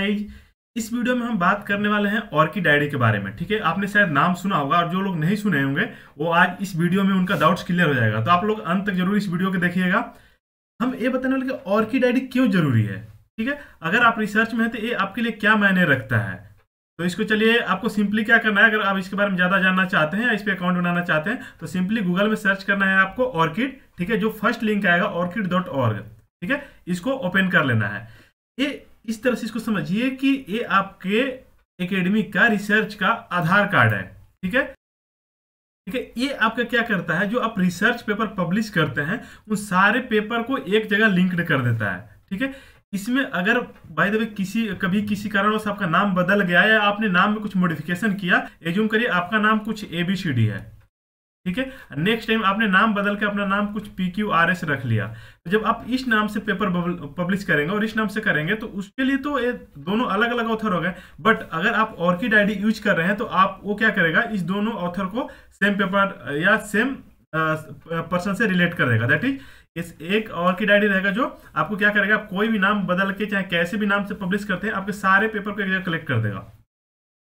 guys इस video में हम बात करने वाले हैं ऑर्किडाइडे के बारे में ठीक है आपने शायद नाम सुना होगा और जो लोग नहीं सुने होंगे वो आज इस वीडियो में उनका डाउट्स क्लियर हो जाएगा तो आप लोग अंत तक जरूर इस वीडियो को देखिएगा हम ये बताने वाले कि ऑर्किडाइडे क्यों जरूरी है ठीक है अगर आप रिसर्च में है तो ये आपके लिए क्या मायने रखता है तो इसको चलिए आपको सिंपली क्या करना है अगर आप इसके बारे में ज़्यादा जानना चाहते हैं या इस पर अकाउंट बनाना चाहते हैं तो सिंपली गूगल में सर्च करना है आपको ऑर्किड ठीक है जो फर्स्ट लिंक आएगा ऑर्किड ठीक है इसको ओपन कर लेना है ये इस तरह से इसको समझिए कि ये आपके एकेडमी का रिसर्च का आधार कार्ड है ठीक है ठीक है ये आपका क्या करता है जो आप रिसर्च पेपर पब्लिश करते हैं उन सारे पेपर को एक जगह लिंक्ड कर देता है ठीक है इसमें अगर बाय द वे किसी कभी किसी कारणवश आपका नाम बदल गया या आपने नाम में कुछ मॉडिफिकेशन किया एज्यूम करिए आपका नाम कुछ एबीसीडी है ठीक है नेक्स्ट टाइम आपने नाम बदल के अपना नाम कुछ पी क्यू आर एस रख लिया तो जब आप इस नाम से पेपर पब्लिश करेंगे और इस नाम से करेंगे तो उसके लिए तो ये दोनों अलग अलग ऑथर हो गए बट अगर आप ऑर्किड आईडी यूज कर रहे हैं तो आप वो क्या करेगा इस दोनों ऑथर को सेम पेपर या सेम पर्सन से रिलेट कर देगा दैट इज इस एक ऑर्किड आईडी रहेगा जो आपको क्या करेगा आप कोई भी नाम बदल के चाहे कैसे भी नाम से पब्लिश करते हैं आपके सारे पेपर को एक जगह कलेक्ट कर देगा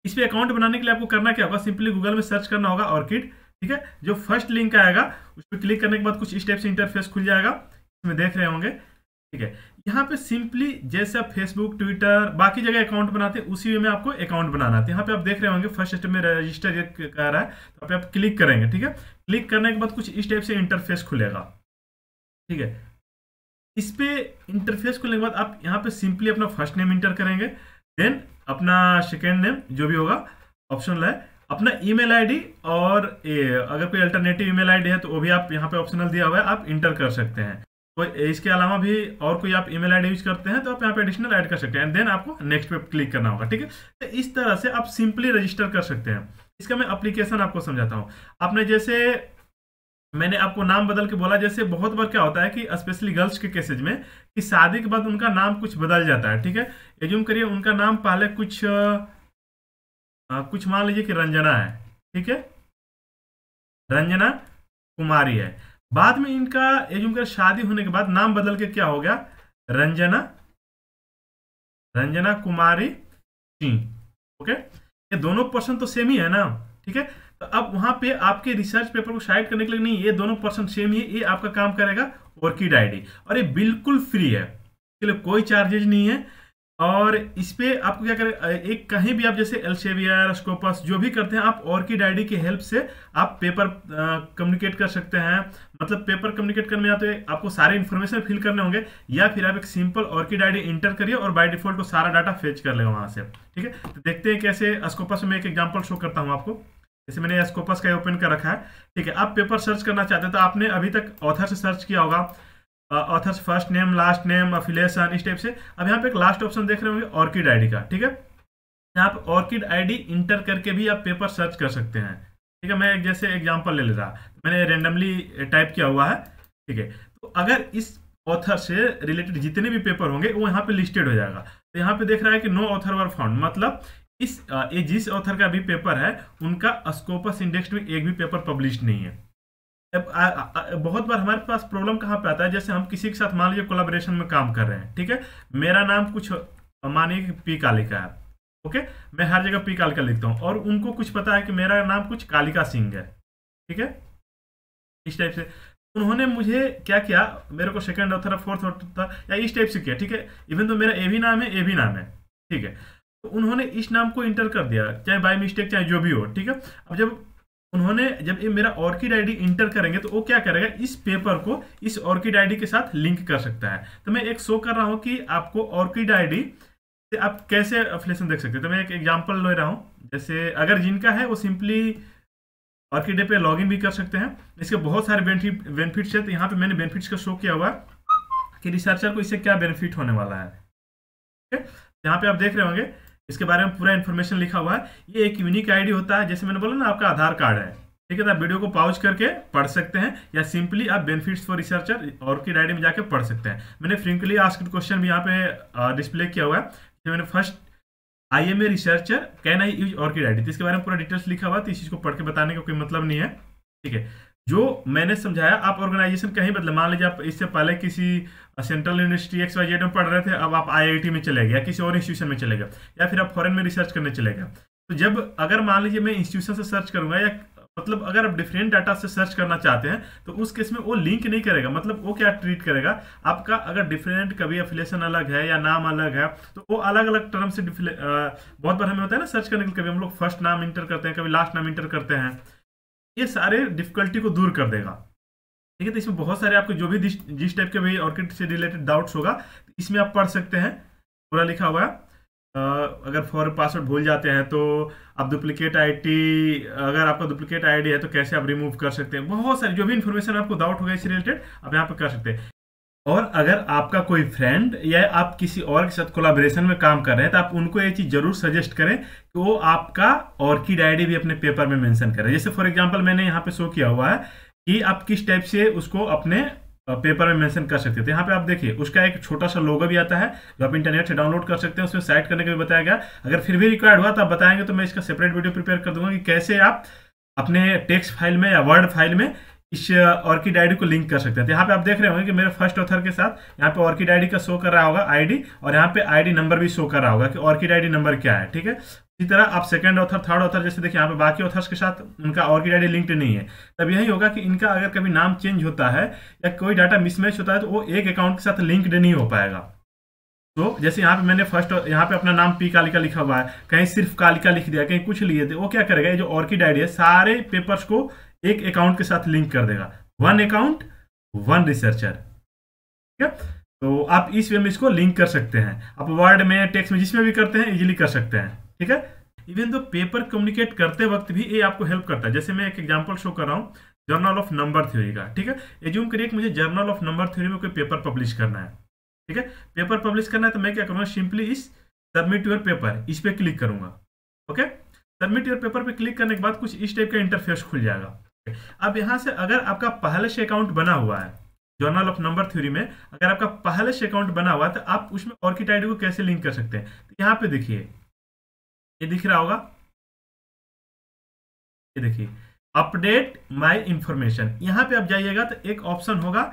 इस पर अकाउंट बनाने के लिए आपको करना क्या होगा सिंपली गूगल में सर्च करना होगा ऑर्किड ठीक है जो फर्स्ट लिंक आएगा उस पर क्लिक करने के बाद कुछ स्टेप से इंटरफेस खुल जाएगा इसमें देख रहे होंगे ठीक है यहाँ पे सिंपली जैसे आप फेसबुक ट्विटर बाकी जगह अकाउंट बनाते हैं उसी वे में आपको अकाउंट बनाना है तो यहाँ पे आप देख रहे होंगे फर्स्ट स्टेप में रजिस्टर कर रहा है तो आप क्लिक करेंगे ठीक है क्लिक करने के बाद कुछ स्टेप से इंटरफेस खुलेगा ठीक है इस पे इंटरफेस खुलने के बाद आप यहाँ पे सिंपली अपना फर्स्ट नेम इंटर करेंगे देन अपना सेकेंड नेम जो भी होगा ऑप्शन है अपना ईमेल आईडी और ए, अगर कोई अल्टरनेटिव ईमेल आईडी है तो वो भी आप यहाँ पे ऑप्शनल दिया हुआ है आप इंटर कर सकते हैं तो इसके अलावा भी और कोई आप ईमेल आईडी यूज करते हैं तो आप यहाँ पे एडिशनल ऐड कर सकते हैं एंड देन आपको नेक्स्ट पे क्लिक करना होगा ठीक है तो इस तरह से आप सिंपली रजिस्टर कर सकते हैं इसका मैं अप्लीकेशन आपको समझाता हूँ आपने जैसे मैंने आपको नाम बदल के बोला जैसे बहुत बार क्या होता है कि स्पेशली गर्ल्स के केसेज में कि शादी के बाद उनका नाम कुछ बदल जाता है ठीक है एज्यूम करिए उनका नाम पहले कुछ हाँ, कुछ मान लीजिए कि रंजना है ठीक है रंजना कुमारी है बाद में इनका एज उनका शादी होने के बाद नाम बदल के क्या हो गया रंजना रंजना कुमारी सिंह ओके ये दोनों पर्सन तो सेम ही है ना ठीक है तो अब वहां पे आपके रिसर्च पेपर को साइड करने के लिए नहीं ये दोनों पर्सन सेम ही है ये आपका काम करेगा ऑर्किड आईडी और ये बिल्कुल फ्री है इसके लिए कोई चार्जेज नहीं है और इस पर आपको क्या करें एक कहीं भी आप जैसे एल्शेवियर स्कोपस जो भी करते हैं आप ऑर्किड आईडी की हेल्प से आप पेपर कम्युनिकेट कर सकते हैं मतलब पेपर कम्युनिकेट करने में या तो आपको सारे इन्फॉर्मेशन फिल करने होंगे या फिर आप एक सिंपल ऑर्किड आईडी इंटर करिए और बाय डिफॉल्ट वो सारा डाटा फेच कर लेगा वहाँ से ठीक है तो देखते हैं कैसे स्कोपस में एक एग्जाम्पल शो करता हूँ आपको जैसे मैंने स्कोपस का ओपन कर रखा है ठीक है आप पेपर सर्च करना चाहते हैं तो आपने अभी तक ऑथर से सर्च किया होगा authors first name last name affiliation इस टाइप से अब यहाँ पे एक लास्ट ऑप्शन देख रहे होंगे ऑर्किड आईडी का ठीक है यहाँ पे ऑर्किड आईडी इंटर करके भी आप पेपर सर्च कर सकते हैं ठीक है मैं एक जैसे एग्जाम्पल ले ले रहा मैंने रेंडमली टाइप किया हुआ है ठीक है तो अगर इस ऑथर से रिलेटेड जितने भी पेपर होंगे वो यहाँ पे लिस्टेड हो जाएगा तो यहाँ पे देख रहा है कि नो ऑथर वर फाउंड मतलब इस ये जिस ऑथर का भी पेपर है उनका स्कोपस इंडेक्स में एक भी पेपर पब्लिश नहीं है बहुत बार हमारे पास प्रॉब्लम कहाँ पे आता है जैसे हम किसी के साथ मान लीजिए कोलाबोरेशन में काम कर रहे हैं ठीक है मेरा नाम कुछ मानिए पी कालिका है ओके मैं हर जगह पी कालिका लिखता हूँ और उनको कुछ पता है कि मेरा नाम कुछ कालिका सिंह है ठीक है इस टाइप से उन्होंने मुझे क्या किया मेरे को सेकेंड और थर्ड फोर्थ और था या इस टाइप से किया ठीक है इवन तो मेरा ए भी नाम है ए भी नाम है ठीक है तो उन्होंने इस नाम को इंटर कर दिया चाहे बाय मिस्टेक चाहे जो भी हो ठीक है अब जब उन्होंने जब ये मेरा ऑर्किड आईडी इंटर करेंगे तो वो क्या करेगा इस पेपर को इस ऑर्किड आईडी के साथ लिंक कर सकता है तो मैं एक शो कर रहा हूँ कि आपको ऑर्किड आईडी से आप कैसे अफ्लेशन देख सकते हैं तो मैं एक एग्जांपल ले रहा हूँ जैसे अगर जिनका है वो सिंपली ऑर्किड पे लॉग भी कर सकते हैं इसके बहुत सारे बेनिफिट बेनिफिट्स है तो यहाँ पे मैंने बेनिफिट्स का शो किया हुआ कि रिसर्चर को इससे क्या बेनिफिट होने वाला है ठीक है यहाँ पे आप देख रहे होंगे इसके बारे में पूरा इन्फॉर्मेशन लिखा हुआ है ये एक यूनिक आईडी होता है जैसे मैंने बोला ना आपका आधार कार्ड है ठीक है तो आप वीडियो को पाउच करके पढ़ सकते हैं या सिंपली आप बेनिफिट्स फॉर रिसर्चर और की डायरी में जाके पढ़ सकते हैं मैंने फ्रिंकली आस्क्ड क्वेश्चन भी यहाँ पे डिस्प्ले किया हुआ है मैंने first I am a researcher can I use ORCID ID इसके बारे में पूरा डिटेल्स लिखा हुआ तो इस चीज को पढ़ के बताने का को कोई मतलब नहीं है ठीक है जो मैंने समझाया आप ऑर्गेनाइजेशन कहीं बदला मान लीजिए आप इससे पहले किसी सेंट्रल यूनिवर्सिटी एक्स वाई में पढ़ रहे थे अब आप आईआईटी में चले गए या किसी और इंस्टीट्यूशन में चले गए या फिर आप फॉरेन में रिसर्च करने चले गए तो जब अगर मान लीजिए मैं इंस्टीट्यूशन से सर्च करूंगा या मतलब अगर आप डिफरेंट डाटा से सर्च करना चाहते हैं तो उस केस में वो लिंक नहीं करेगा मतलब वो क्या ट्रीट करेगा आपका अगर डिफरेंट कभी अफिलेशन अलग है या नाम अलग है तो वो अलग अलग टर्म से बहुत बार हमें होता है ना सर्च करने के लिए कभी हम लोग फर्स्ट नाम इंटर करते हैं कभी लास्ट नाम इंटर करते हैं ये सारे डिफिकल्टी को दूर कर देगा ठीक है तो इसमें बहुत सारे आपको जो भी जिस टाइप के भी ऑर्किड से रिलेटेड डाउट्स होगा तो इसमें आप पढ़ सकते हैं पूरा लिखा हुआ है अगर फॉर पासवर्ड भूल जाते हैं तो आप डुप्लीकेट आईटी अगर आपका डुप्लीकेट आईडी है तो कैसे आप रिमूव कर सकते हैं बहुत सारी जो भी इन्फॉर्मेशन आपको डाउट होगा इससे रिलेटेड आप यहाँ पर कर सकते हैं और अगर आपका कोई फ्रेंड या आप किसी और के साथ कोलाबोरेशन में काम कर रहे हैं तो आप उनको ये चीज़ जरूर सजेस्ट करें कि वो आपका ऑर्किड आईडी भी अपने पेपर में मेंशन करें जैसे फॉर एग्जांपल मैंने यहाँ पे शो किया हुआ है कि आप किस टाइप से उसको अपने पेपर में मेंशन कर सकते थे तो यहाँ पे आप देखिए उसका एक छोटा सा लोगो भी आता है जो आप इंटरनेट से डाउनलोड कर सकते हैं उसमें साइट करने का भी बताया गया अगर फिर भी रिक्वायर्ड हुआ तो आप बताएंगे तो मैं इसका सेपरेट वीडियो प्रिपेयर कर दूंगा कि कैसे आप अपने टेक्स्ट फाइल में या वर्ड फाइल में इस ऑर्किड आईडी को लिंक कर सकते हैं तो यहाँ पे आप देख रहे होंगे कि मेरे फर्स्ट ऑथर के साथ यहाँ पे ऑर्किड आईडी का शो कर रहा होगा आईडी और यहाँ पे आईडी नंबर भी शो कर रहा होगा कि ऑर्किड आईडी नंबर क्या है ठीक है इसी तरह आप सेकंड ऑथर थर्ड ऑथर जैसे देखिए यहाँ पे बाकी ऑथर्स के साथ उनका ऑर्किड आईडी लिंक्ड नहीं है तब यही होगा कि इनका अगर कभी नाम चेंज होता है या कोई डाटा मिसमैच होता है तो वो एक अकाउंट के साथ लिंक्ड नहीं हो पाएगा तो जैसे यहाँ पे मैंने फर्स्ट यहाँ पे अपना नाम पी कालिका लिखा हुआ है कहीं सिर्फ कालिका लिख दिया कहीं कुछ लिए थे तो वो क्या करेगा ये जो ऑर्किड आईडी है सारे पेपर्स को एक अकाउंट के साथ लिंक कर देगा वन अकाउंट वन रिसर्चर ठीक है तो आप इस वे में इसको लिंक कर सकते हैं आप वर्ड में टेक्स्ट में जिसमें भी करते हैं इजीली कर सकते हैं ठीक है इवन दो पेपर कम्युनिकेट करते वक्त भी ये आपको हेल्प करता है जैसे मैं एक एग्जाम्पल शो कर रहा हूँ जर्नल ऑफ नंबर थ्योरी का ठीक है एज्यूम करिए कि मुझे जर्नल ऑफ नंबर थ्योरी में कोई पेपर पब्लिश करना है ठीक है पेपर पब्लिश करना है तो मैं क्या करूँगा सिंपली इस सबमिट योर पेपर इस पर पे क्लिक करूंगा ओके सबमिट योर पेपर पर पे क्लिक करने के बाद कुछ इस टाइप का इंटरफेस खुल जाएगा अब यहां से अगर आपका पहले से अकाउंट बना हुआ है जर्नल ऑफ नंबर थ्योरी में अगर आपका पहले से अकाउंट बना हुआ है तो आप उसमें ऑर्किटाइड को कैसे लिंक कर सकते हैं तो यहां पे देखिए ये दिख रहा होगा ये देखिए अपडेट माय इंफॉर्मेशन यहां पे आप जाइएगा तो एक ऑप्शन होगा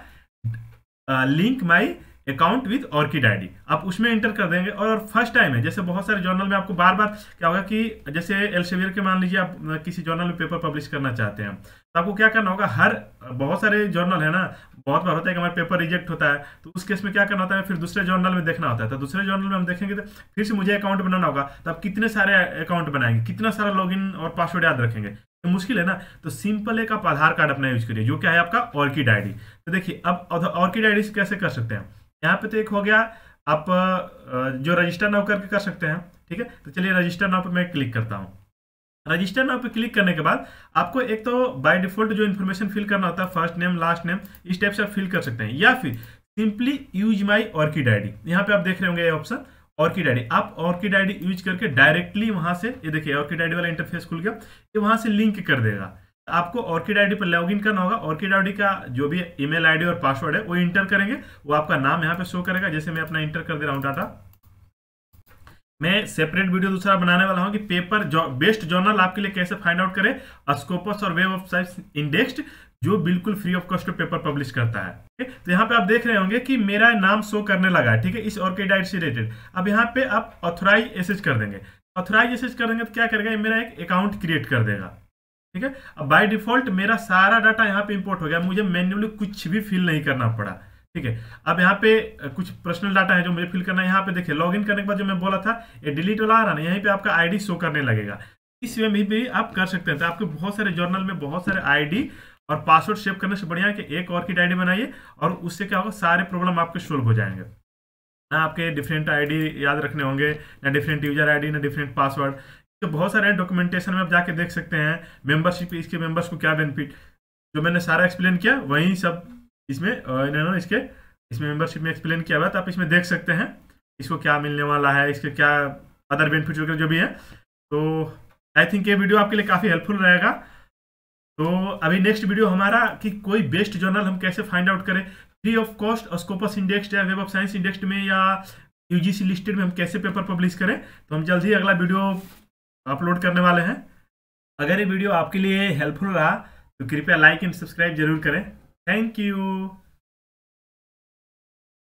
link my account with ORCID ID आप उसमें एंटर कर देंगे और फर्स्ट टाइम है जैसे बहुत सारे जर्नल में आपको बार बार क्या होगा कि जैसे एल्सेवियर के मान लीजिए आप किसी जर्नल में पेपर पब्लिश करना चाहते हैं तो आपको क्या करना होगा हर बहुत सारे जर्नल है ना बहुत बार होता है कि हमारा पेपर रिजेक्ट होता है तो उस केस में क्या करना होता है फिर दूसरे जर्नल में देखना होता है तो दूसरे जर्नल में हम देखेंगे तो फिर से मुझे अकाउंट बनाना होगा तो आप कितने सारे अकाउंट बनाएंगे कितना सारा लॉगिन और पासवर्ड याद रखेंगे तो मुश्किल है ना तो सिंपल एक आप आधार कार्ड अपना यूज करिए जो क्या है आपका ऑर्किड आईडी तो देखिए अब ऑर्किड आईडी कैसे कर सकते हैं यहाँ पे तो एक हो गया आप जो रजिस्टर नाउ करके कर सकते हैं ठीक है तो चलिए रजिस्टर नाउ पर मैं क्लिक करता हूँ रजिस्टर नाउ पर क्लिक करने के बाद आपको एक तो बाय डिफॉल्ट जो इन्फॉर्मेशन फिल करना होता है फर्स्ट नेम लास्ट नेम इस टाइप से आप फिल कर सकते हैं या फिर simply use my ORCID I यहाँ पे आप देख रहे होंगे ये ऑप्शन ऑर्किड आई आप ऑर्किड आई यूज करके डायरेक्टली वहां से ये देखिए ऑर्किड आई वाला इंटरफेस खुल गया ये वहां से लिंक कर देगा आपको ऑर्किड आईडी पर लॉग इन करना होगा ऑर्किड आईडी का जो भी ईमेल आईडी और पासवर्ड है वो इंटर करेंगे वो आपका नाम यहाँ पे शो करेगा जैसे मैं अपना इंटर कर दे रहा हूँ डाटा मैं सेपरेट वीडियो दूसरा बनाने वाला हूँ कि पेपर जो, बेस्ट जर्नल आपके लिए कैसे फाइंड आउट करें अस्कोपस और वेब वेबसाइट इंडेक्स्ड जो बिल्कुल free of cost paper publish करता है तो यहाँ पे आप देख रहे होंगे कि मेरा नाम शो करने लगा है ठीक है इस ऑर्किडाइट से रिलेटेड अब यहाँ पे आप ऑथोराइज एसेज कर देंगे ऑथोराइज एसेज कर देंगे तो क्या करेगा मेरा एक अकाउंट क्रिएट कर देगा ठीक है अब बाय डिफॉल्ट मेरा सारा डाटा यहाँ पे इंपोर्ट हो गया मुझे मैन्युअली कुछ भी फिल नहीं करना पड़ा ठीक है अब यहाँ पे कुछ पर्सनल डाटा है जो मुझे फिल करना है यहाँ पे देखिए लॉग करने के बाद जो मैं बोला था ये डिलीट वाला आ रहा ना यहीं पर आपका आई शो करने लगेगा इस वे में भी आप कर सकते हैं तो आपके बहुत सारे जर्नल में बहुत सारे आई और पासवर्ड सेव करने से बढ़िया है कि एक और की आईडी बनाइए और उससे क्या होगा सारे प्रॉब्लम आपके सोल्व हो जाएंगे ना आपके डिफरेंट आईडी याद रखने होंगे ना डिफरेंट यूजर आईडी ना डिफरेंट पासवर्ड इसके तो बहुत सारे डॉक्यूमेंटेशन में आप जाके देख सकते हैं मेंबरशिप इसके मेंबर्स को क्या बेनिफिट जो मैंने सारा एक्सप्लेन किया वही सब इसमें इसके इसमें मेंबरशिप में एक्सप्लेन किया हुआ तो आप इसमें देख सकते हैं इसको क्या मिलने वाला है इसके क्या अदर बेनिफिट वगैरह जो भी है तो आई थिंक ये वीडियो आपके लिए काफ़ी हेल्पफुल रहेगा तो अभी नेक्स्ट वीडियो हमारा कि कोई बेस्ट जर्नल हम कैसे फाइंड आउट करें free of cost Scopus index या वेब ऑफ साइंस इंडेक्स में या यूजीसी लिस्टेड में हम कैसे पेपर पब्लिश करें तो हम जल्द ही अगला वीडियो अपलोड करने वाले हैं अगर ये वीडियो आपके लिए हेल्पफुल रहा तो कृपया लाइक एंड सब्सक्राइब जरूर करें थैंक यू